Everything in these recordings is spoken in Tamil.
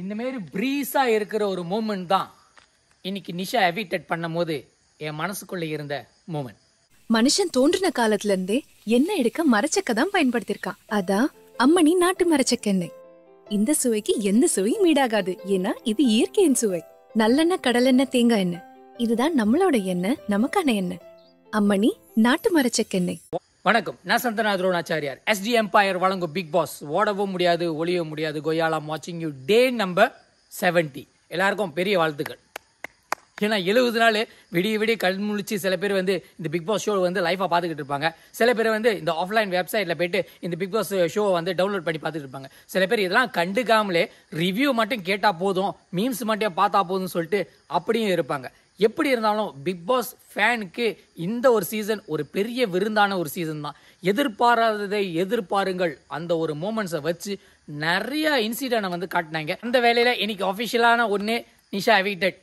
இந்த மாரி ப்ரீஸா இருக்கிற ஒரு மூமெண்ட் தான் இன்னைக்கு நிஷா எவிக்டட் பண்ணும் போது என் மனசுக்குள்ளே இருந்த மூமெண்ட் மனுஷன் தோன்றின காலத்துல இருந்தே எண்ணெய் எடுக்க மரச்சக்க தான் பயன்படுத்திருக்கான் அதான் அம்மணி நாட்டு மரச்சக்கெண்ணெய் இந்த சுவைக்கு எந்த சுவையும் ஈடாகாது ஏன்னா இது இயற்கையின் சுவை நல்லெண்ணெய் கடலெண்ணெய் தேங்காய் எண்ணெய் இதுதான் நம்மளோட எண்ணெய் நமக்கான எண்ணெய் அம்மணி நாட்டு மரச்சக்கெண்ணெய் வணக்கம் நான் சந்தனா துரோணாச்சாரியார் எஸ்டி எம்பையர் வழங்கும் பிக் பாஸ் ஓடவும் முடியாது ஒளியவும் முடியாது கொய்யாலாம் வாட்சிங் யூ டே நம்பர் செவன்ட்டி எல்லாருக்கும் பெரிய வாழ்த்துக்கள் ஏன்னா எழுபது நாள் விடிய விடிய கண் முழிச்சு சில பேர் வந்து இந்த பிக் பாஸ் ஷோ வந்து லைஃபாக பார்த்துக்கிட்டு இருப்பாங்க சில பேர் வந்து இந்த ஆஃப்லைன் வெப்சைட்டில் போயிட்டு இந்த பிக் பாஸ் ஷோவை வந்து டவுன்லோட் பண்ணி பார்த்துட்டு இருப்பாங்க சில பேர் இதெல்லாம் கண்டுக்காமலே ரிவ்யூ மட்டும் கேட்டால் போதும் மீம்ஸ் மட்டும் பார்த்தா போதும்னு சொல்லிட்டு அப்படியும் இருப்பாங்க எப்படி இருந்தாலும் பிக் பாஸ் ஃபேனுக்கு இந்த ஒரு சீசன் ஒரு பெரிய விருந்தான ஒரு சீசன் தான் எதிர்பாராததை எதிர்பாருங்கள் அந்த ஒரு மூமெண்ட்ஸை வச்சு நிறைய இன்சிடென்ட் வந்து காட்டினாங்க அந்த வேலையில் இன்னைக்கு அஃபிஷியலான ஒன்று நிஷா எவிக்டட்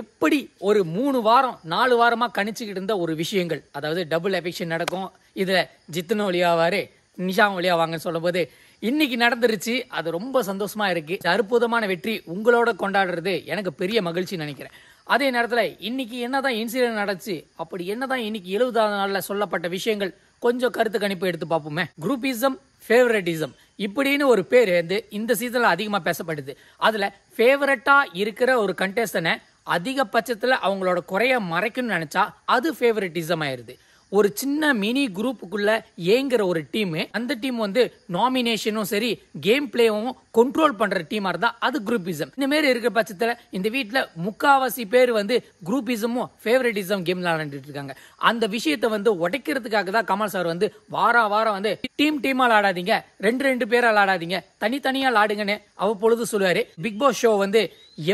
எப்படி ஒரு மூணு வாரம் நாலு வாரமாக கணிச்சுக்கிட்டு இருந்த ஒரு விஷயங்கள் அதாவது டபுள் எஃபிக்ஷன் நடக்கும் இதில் ஜித்துன ஒளியாவார் நிஷா ஒளியாவாங்கன்னு சொல்லும்போது இன்னைக்கு நடந்துருச்சு அது ரொம்ப சந்தோஷமா இருக்கு அற்புதமான வெற்றி உங்களோட கொண்டாடுறது எனக்கு பெரிய மகிழ்ச்சி நினைக்கிறேன் அதே நேரத்தில் இன்னைக்கு என்னதான் இன்சிடென்ட் நடச்சு அப்படி என்னதான் இன்னைக்கு எழுபதாவது நாளில் சொல்லப்பட்ட விஷயங்கள் கொஞ்சம் கருத்து கணிப்பு எடுத்து பார்ப்போமே குரூப்பிசம் ஃபேவரட்டிசம் இப்படின்னு ஒரு பேர் வந்து இந்த சீசனில் அதிகமாக பேசப்படுது அதில் ஃபேவரட்டாக இருக்கிற ஒரு கண்டெஸ்டனை அதிகபட்சத்தில் அவங்களோட குறைய மறைக்கணும்னு நினச்சா அது ஃபேவரட்டிசம் ஆயிடுது ஒரு சின்ன மினி குரூப்புக்குள்ள ஏங்கிற ஒரு டீம் அந்த டீம் வந்து நாமினேஷனும் சரி கேம் பிளேவும் கண்ட்ரோல் பண்ற டீமா இருந்தா அது குரூபிசம் இந்த மாதிரி இருக்கிற பட்சத்தில் இந்த வீட்டில் முக்காவாசி பேர் வந்து குரூபிசமும் ஃபேவரட்டிசம் கேம் விளையாண்டுட்டு இருக்காங்க அந்த விஷயத்தை வந்து உடைக்கிறதுக்காக தான் கமல் சார் வந்து வார வாரம் வந்து டீம் டீமா விளாடாதீங்க ரெண்டு ரெண்டு பேரா விளாடாதீங்க தனித்தனியா விளாடுங்கன்னு அவ்வப்பொழுது சொல்லுவாரு பிக் பாஸ் ஷோ வந்து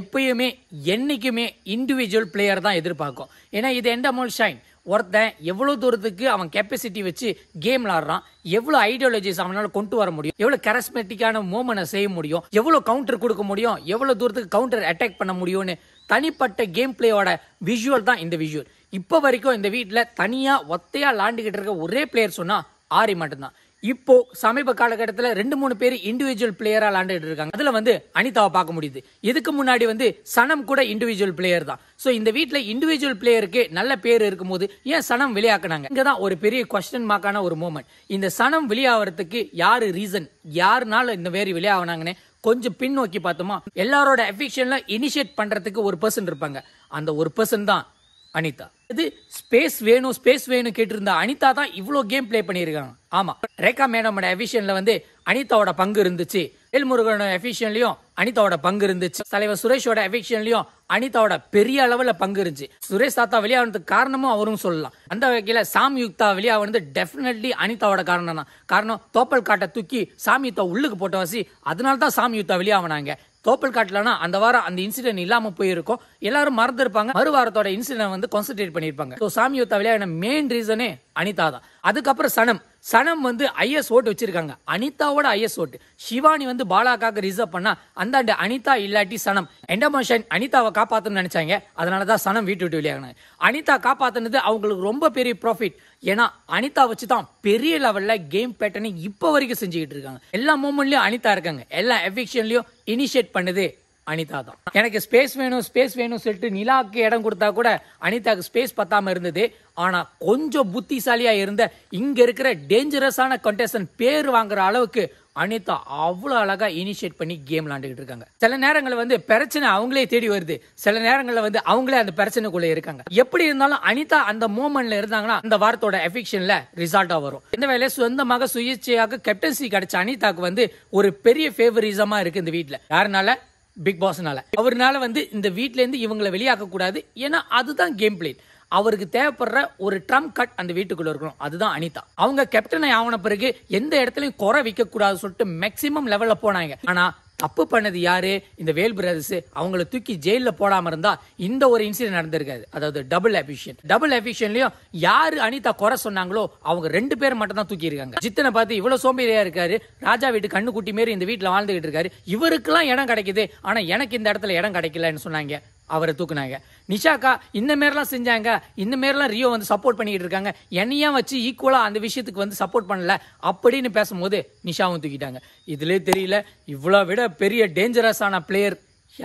எப்பயுமே என்னைக்குமே இண்டிவிஜுவல் பிளேயர் தான் எதிர்பார்க்கும் ஏன்னா இது எண்ட் அமௌல் ஷைன் ஒருத்தன் எவ்வளோ தூரத்துக்கு அவன் கெப்பாசிட்டி வச்சு கேம் விளாடுறான் எவ்வளோ ஐடியாலஜிஸ் அவனால் கொண்டு வர முடியும் எவ்வளோ கரஸ்மெட்டிக்கான மூமெண்ட் செய்ய முடியும் எவ்வளோ கவுண்டர் கொடுக்க முடியும் எவ்வளோ தூரத்துக்கு கவுண்டர் அட்டாக் பண்ண முடியும்னு தனிப்பட்ட கேம் பிளேயோட விஷுவல் தான் இந்த விஷுவல் இப்போ வரைக்கும் இந்த வீட்டில் தனியாக ஒத்தையாக விளாண்டுக்கிட்டு இருக்க ஒரே பிளேயர் சொன்னால் ஆரி மட்டும்தான் இப்போ சமீப காலகட்டத்தில் ரெண்டு மூணு பேர் இண்டிவிஜுவல் பிளேயரா விளாண்டுட்டு இருக்காங்க அதுல வந்து அனிதாவை பார்க்க முடியுது இதுக்கு முன்னாடி வந்து சனம் கூட இண்டிவிஜுவல் பிளேயர் தான் ஸோ இந்த வீட்டில் இண்டிவிஜுவல் பிளேயருக்கு நல்ல பேர் இருக்கும் போது ஏன் சனம் வெளியாக்குனாங்க இங்கே தான் ஒரு பெரிய கொஸ்டின் மார்க்கான ஒரு மூமெண்ட் இந்த சனம் வெளியாகிறதுக்கு யார் ரீசன் யாருனால இந்த மாதிரி வெளியாகினாங்கன்னு கொஞ்சம் பின்னோக்கி பார்த்தோமா எல்லாரோட எஃபிக்ஷன்ல இனிஷியேட் பண்றதுக்கு ஒரு பர்சன் இருப்பாங்க அந்த ஒரு பர்சன் தான் அனிதா இது ஸ்பேஸ் வேணும் ஸ்பேஸ் வேணும் கேட்டிருந்த அனிதா தான் இவ்வளோ கேம் பிளே பண்ணியிருக்காங்க ஆமாம் ரேகா மேடமோட எஃபிஷியனில் வந்து அனிதாவோட பங்கு இருந்துச்சு வேல்முருகனோட எஃபிஷியன்லையும் அனிதாவோட பங்கு இருந்துச்சு தலைவர் சுரேஷோட எஃபிஷியன்லையும் அனிதாவோட பெரிய அளவில் பங்கு இருந்துச்சு சுரேஷ் தாத்தா வெளியாகிறதுக்கு காரணமும் அவரும் சொல்லலாம் அந்த வகையில் சாம் யுக்தா வெளியாகிறது டெஃபினெட்லி அனிதாவோட காரணம் தான் காரணம் தோப்பல் காட்டை தூக்கி சாமியுத்தா உள்ளுக்கு போட்டவாசி வாசி அதனால தான் சாமி யுக்தா வெளியாகினாங்க தோப்பல் காட்டலாம் அந்த வாரம் அந்த இன்சிடென்ட் இல்லாம போயிருக்கும் எல்லாரும் மறந்துருப்பாங்க இருப்பாங்க வாரத்தோட இன்சிடென்ட் வந்து கான்சென்ட்ரேட் பண்ணிருப்பாங்க ஸோ சாமியோத்தா மெயின் ரீசனே அனிதா தான் அதுக்கப்புறம் சனம் சனம் வந்து ஐஎஸ் ஓட்டு வச்சிருக்காங்க அனிதாவோட ஐஎஸ் ஓட்டு சிவானி வந்து பாலாக்காக ரிசர்வ் பண்ணா அந்தாண்டு அனிதா இல்லாட்டி சனம் எண்டமோஷன் அனிதாவை காப்பாத்தணும்னு நினைச்சாங்க அதனால தான் சனம் வீட்டு விட்டு வெளியாகினாங்க அனிதா காப்பாற்றினது அவங்களுக்கு ரொம்ப பெரிய ப்ராஃபிட் ஏன்னா அனிதா வச்சு தான் பெரிய லெவலில் கேம் பேட்டர்னிங் இப்போ வரைக்கும் செஞ்சுக்கிட்டு இருக்காங்க எல்லா மூமெண்ட்லயும் அனிதா இருக்காங்க எல்லா எஃபிக்ஷன்லயும் இனிஷியேட் பண்ணுது அனிதா தான் எனக்கு ஸ்பேஸ் வேணும் ஸ்பேஸ் வேணும் சொல்லிட்டு நிலாவுக்கு இடம் கொடுத்தா கூட அனிதாவுக்கு ஸ்பேஸ் பத்தாம இருந்தது ஆனா கொஞ்சம் புத்திசாலியா இருந்த இங்க இருக்கிற டேஞ்சரஸான கண்டெஸ்டன் பேர் வாங்குற அளவுக்கு அனிதா அவ்வளோ அழகா இனிஷியேட் பண்ணி கேம் விளாண்டுக்கிட்டு இருக்காங்க சில நேரங்களில் வந்து பிரச்சனை அவங்களே தேடி வருது சில நேரங்களில் வந்து அவங்களே அந்த பிரச்சனைக்குள்ளே இருக்காங்க எப்படி இருந்தாலும் அனிதா அந்த மூமெண்ட்ல இருந்தாங்கன்னா அந்த வாரத்தோட எஃபிக்ஷன்ல ரிசால்ட்டா வரும் இந்த வேலையை சொந்தமாக சுயேட்சையாக கேப்டன்சி கிடைச்ச அனிதாக்கு வந்து ஒரு பெரிய பேவரிசமா இருக்கு இந்த வீட்டில் யாருனால பிக் பாஸ்னால அவர்னால வந்து இந்த வீட்டிலேருந்து இவங்களை வெளியாக்கக்கூடாது ஏன்னா அதுதான் கேம் பிளேட் அவருக்கு தேவைப்படுற ஒரு ட்ரம் கட் அந்த வீட்டுக்குள்ள இருக்கணும் அதுதான் அனிதா அவங்க கேப்டனை ஆவன பிறகு எந்த இடத்துலயும் குறை வைக்க கூடாது சொல்லிட்டு மேக்சிமம் லெவல்ல போனாங்க ஆனா தப்பு பண்ணது யாரு இந்த வேல் பிரதர்ஸ் அவங்கள தூக்கி ஜெயிலில் போடாம இருந்தா இந்த ஒரு இன்சிடென்ட் நடந்திருக்காது அதாவது டபுள் அபிஷியன் டபுள் அபிஷியன்லயும் யாரு அனிதா குறை சொன்னாங்களோ அவங்க ரெண்டு பேர் மட்டும் தான் தூக்கி இருக்காங்க ஜித்தனை பார்த்து இவ்வளவு சோம்பேறியா இருக்காரு ராஜா வீட்டு கண்ணு குட்டி மாரி இந்த வீட்டில் வாழ்ந்துகிட்டு இருக்காரு இவருக்கெல்லாம் இடம் கிடைக்குது ஆனா எனக்கு இந்த இடத்துல இடம் கிடைக்கலன்னு சொன்னாங்க அவரை தூக்குனாங்க நிஷாக்கா இந்த மாரிலாம் செஞ்சாங்க இந்த மாரிலாம் ரியோ வந்து சப்போர்ட் பண்ணிக்கிட்டு இருக்காங்க என்னையே வச்சு ஈக்குவலாக அந்த விஷயத்துக்கு வந்து சப்போர்ட் பண்ணல அப்படின்னு பேசும்போது நிஷாவும் தூக்கிட்டாங்க இதுலே தெரியல இவ்வளோ விட பெரிய டேஞ்சரஸான பிளேயர்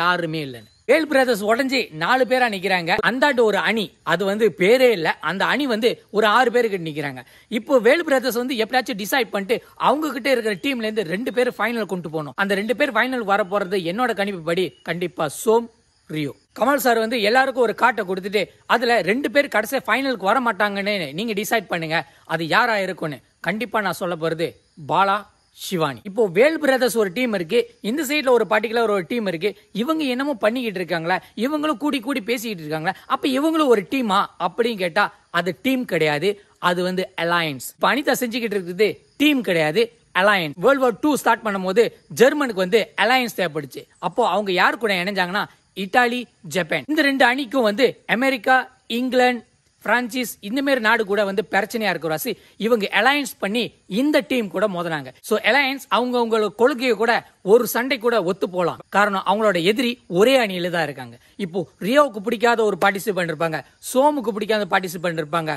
யாருமே இல்லைன்னு ஏல் பிரதர்ஸ் உடஞ்சி நாலு பேரா நிக்கிறாங்க அந்தாட்டு ஒரு அணி அது வந்து பேரே இல்லை அந்த அணி வந்து ஒரு ஆறு பேருக்கு நிக்கிறாங்க இப்போ வேல் பிரதர்ஸ் வந்து எப்படியாச்சும் டிசைட் பண்ணிட்டு அவங்க கிட்ட இருக்கிற டீம்ல இருந்து ரெண்டு பேர் ஃபைனல் கொண்டு போகணும் அந்த ரெண்டு பேர் ஃபைனல் வர போறது என்னோட கணிப்பு படி கண்டிப்பா சோம் ரியோ கமல் சார் வந்து எல்லாருக்கும் ஒரு காட்டை கொடுத்துட்டு அதில் ரெண்டு பேர் கடைசி ஃபைனலுக்கு வர மாட்டாங்கன்னு நீங்கள் டிசைட் பண்ணுங்க அது யாராக இருக்கும்னு கண்டிப்பாக நான் சொல்ல போகிறது பாலா சிவானி இப்போ வேல் பிரதர்ஸ் ஒரு டீம் இருக்கு இந்த சைடில் ஒரு பர்டிகுலர் ஒரு டீம் இருக்கு இவங்க என்னமோ பண்ணிக்கிட்டு இருக்காங்களா இவங்களும் கூடி கூடி பேசிக்கிட்டு இருக்காங்களா அப்போ இவங்களும் ஒரு டீமா அப்படின்னு கேட்டால் அது டீம் கிடையாது அது வந்து அலையன்ஸ் இப்போ அனிதா செஞ்சுக்கிட்டு இருக்குது டீம் கிடையாது alliance world war two start பண்ணும்போது ஜெர்மனுக்கு வந்து அலையன்ஸ் தேவைப்படுச்சு அப்போ அவங்க யார் கூட இணைஞ்சாங்கன்னா இத்தாலி ஜப்பான் இந்த ரெண்டு அணிக்கும் வந்து அமெரிக்கா இங்கிலாந்து பிரான்சிஸ் இந்த மாதிரி நாடு கூட வந்து பிரச்சனையா இருக்கிற ராசி இவங்க அலையன்ஸ் பண்ணி இந்த டீம் கூட மோதினாங்க ஸோ அலையன்ஸ் அவங்க அவங்களோட கொள்கையை கூட ஒரு சண்டை கூட ஒத்து போலாம் காரணம் அவங்களோட எதிரி ஒரே அணியில தான் இருக்காங்க இப்போ ரியோவுக்கு பிடிக்காத ஒரு பார்ட்டிசிபென்ட் இருப்பாங்க சோமுக்கு பிடிக்காத பார்ட்டிசிபென்ட் இருப்பாங்க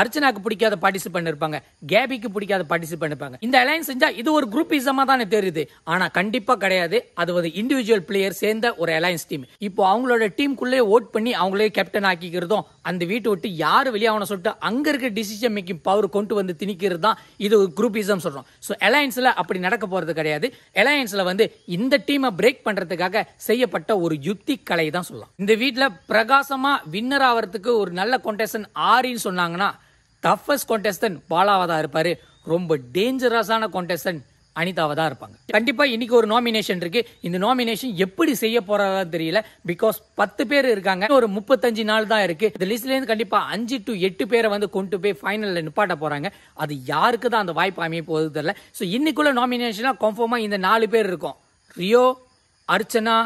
அர்ச்சனாக்கு பிடிக்காத பார்ட்டிசிபென்ட் இருப்பாங்க கேபிக்கு பிடிக்காத பார்ட்டிசிபென்ட் இருப்பாங்க இந்த அலையன்ஸ் செஞ்சா இது ஒரு குரூப் இசமா தானே தெரியுது ஆனா கண்டிப்பா கிடையாது அது வந்து இண்டிவிஜுவல் பிளேயர் சேர்ந்த ஒரு அலையன்ஸ் டீம் இப்போ அவங்களோட டீமுக்குள்ளே ஓட் பண்ணி அவங்களே கேப்டன் ஆக்கிக்கிறதும் அந்த வீட்டை விட்டு யார் வெளியே அவனை சொல்லிட்டு அங்க இருக்க டிசிஷன் மேக்கிங் பவர் கொண்டு வந்து திணிக்கிறது தான் இது ஒரு குரூப் இசம் சொல்றோம் ஸோ அலையன்ஸ்ல அப்படி நடக்க போறது கிடையாது அலையன்ஸ்ல வந்து இந்த டீமை பிரேக் பண்றதுக்காக செய்யப்பட்ட ஒரு யுக்தி கலை தான் சொல்லலாம் இந்த வீட்டில் பிரகாசமா வின்னர் ஆகிறதுக்கு ஒரு நல்ல கொண்டேஷன் ஆரின்னு சொன்னாங்கன்னா டஃபஸ்ட் கான்டெஸ்டன் பாலாவாக தான் இருப்பார் ரொம்ப டேஞ்சரஸான கான்டெஸ்டன் அனிதாவாக தான் இருப்பாங்க கண்டிப்பாக இன்னைக்கு ஒரு நாமினேஷன் இருக்கு இந்த நாமினேஷன் எப்படி செய்ய போறதா தெரியல பிகாஸ் பத்து பேர் இருக்காங்க ஒரு முப்பத்தஞ்சு நாள் தான் இருக்கு இந்த லிஸ்ட்லேருந்து கண்டிப்பாக அஞ்சு டு எட்டு பேரை வந்து கொண்டு போய் ஃபைனலில் நிப்பாட்ட போறாங்க அது யாருக்கு தான் அந்த வாய்ப்பு அமைய போகுது தெரியல ஸோ இன்னைக்குள்ள நாமினேஷனாக கன்ஃபார்மாக இந்த நாலு பேர் இருக்கும் ரியோ அர்ச்சனா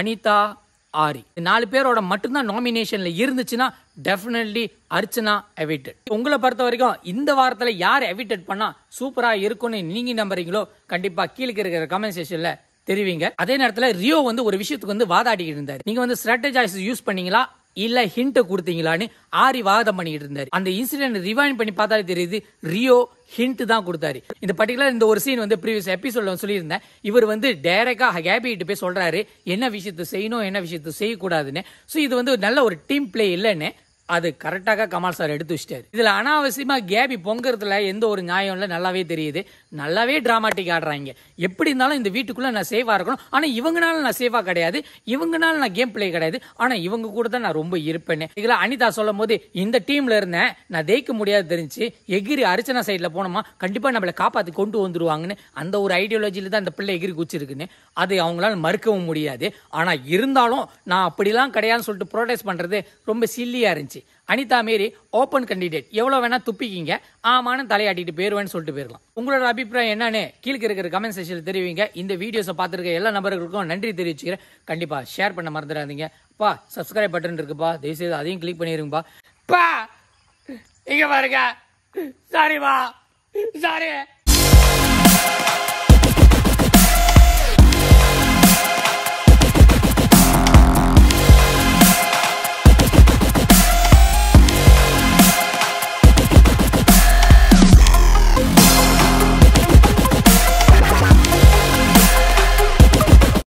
அனிதா ஆரி நாலு பேரோட மட்டும்தான் நாமினேஷன்ல இருந்துச்சுன்னா டெஃபினெட்லி அர்ச்சனா எவிட்டட் உங்களை பொறுத்த வரைக்கும் இந்த வாரத்தில் யார் எவிட்டட் பண்ணா சூப்பரா இருக்கும்னு நீங்க நம்புறீங்களோ கண்டிப்பா கீழே இருக்கிற கமெண்ட் செஷன்ல தெரிவிங்க அதே நேரத்தில் ரியோ வந்து ஒரு விஷயத்துக்கு வந்து வாதாடி இருந்தார் நீங்க வந்து ஸ்ட்ராட்டஜாய்ஸ் யூஸ் பண்ணீங்களா இல்ல ஹிண்ட் கொடுத்தீங்களான்னு ஆரி வாதம் பண்ணிட்டு இருந்தாரு அந்த இன்சிடென்ட் ரிவைண்ட் பண்ணி பார்த்தாலே தெரியுது ரியோ ஹிண்ட் தான் கொடுத்தாரு இந்த பர்டிகுலர் இந்த ஒரு சீன் வந்து ப்ரீவியஸ் எபிசோட்ல சொல்லியிருந்தேன் இவர் வந்து டைரக்டா கிட்ட போய் சொல்றாரு என்ன விஷயத்தை செய்யணும் என்ன விஷயத்தை செய்யக்கூடாதுன்னு ஸோ இது வந்து நல்ல ஒரு டீம் பிளே இல்லைன்னு அது கரெக்டாக கமால் சார் எடுத்து வச்சிட்டாரு இதில் அனாவசியமாக கேபி பொங்குறதுல எந்த ஒரு நியாயம் இல்லை நல்லாவே தெரியுது நல்லாவே டிராமாட்டிக் ஆடுறாங்க எப்படி இருந்தாலும் இந்த வீட்டுக்குள்ளே நான் சேஃபா இருக்கணும் ஆனால் இவங்கனால நான் சேஃபா கிடையாது இவங்கனால நான் கேம் பிளே கிடையாது ஆனால் இவங்க கூட தான் நான் ரொம்ப இருப்பேன் இதில் அனிதா சொல்லும் போது இந்த டீமில் இருந்தேன் நான் ஜெயிக்க முடியாது தெரிஞ்சு எகிரி அர்ச்சனா சைட்ல போனோமா கண்டிப்பாக நம்மளை காப்பாற்றி கொண்டு வந்துருவாங்கன்னு அந்த ஒரு ஐடியாலஜியில் தான் அந்த பிள்ளை எகிரி குச்சிருக்குன்னு அது அவங்களால மறுக்கவும் முடியாது ஆனால் இருந்தாலும் நான் அப்படிலாம் கிடையாதுன்னு சொல்லிட்டு ப்ரொடெஸ்ட் பண்ணுறது ரொம்ப சில்லியாக இருந்துச்சு அனிதா மாரி ஓப்பன் கேண்டிடேட் எவ்வளோ வேணால் துப்பிக்கிங்க ஆமான்னு தலையாட்டிட்டு போயிருவேன்னு சொல்லிட்டு போயிடலாம் உங்களோட அபிப்பிராயம் என்னன்னு கீழே இருக்கிற கமெண்ட் செக்ஷனில் தெரிவிங்க இந்த வீடியோஸை பார்த்துருக்க எல்லா நபர்களுக்கும் நன்றி தெரிவிச்சுக்கிறேன் கண்டிப்பாக ஷேர் பண்ண மறந்துடாதீங்க பா சப்ஸ்கிரைப் பட்டன் இருக்குப்பா தயவுசெய்து அதையும் கிளிக் பண்ணிடுங்கப்பா பா இங்கே பாருங்க சாரிப்பா சாரி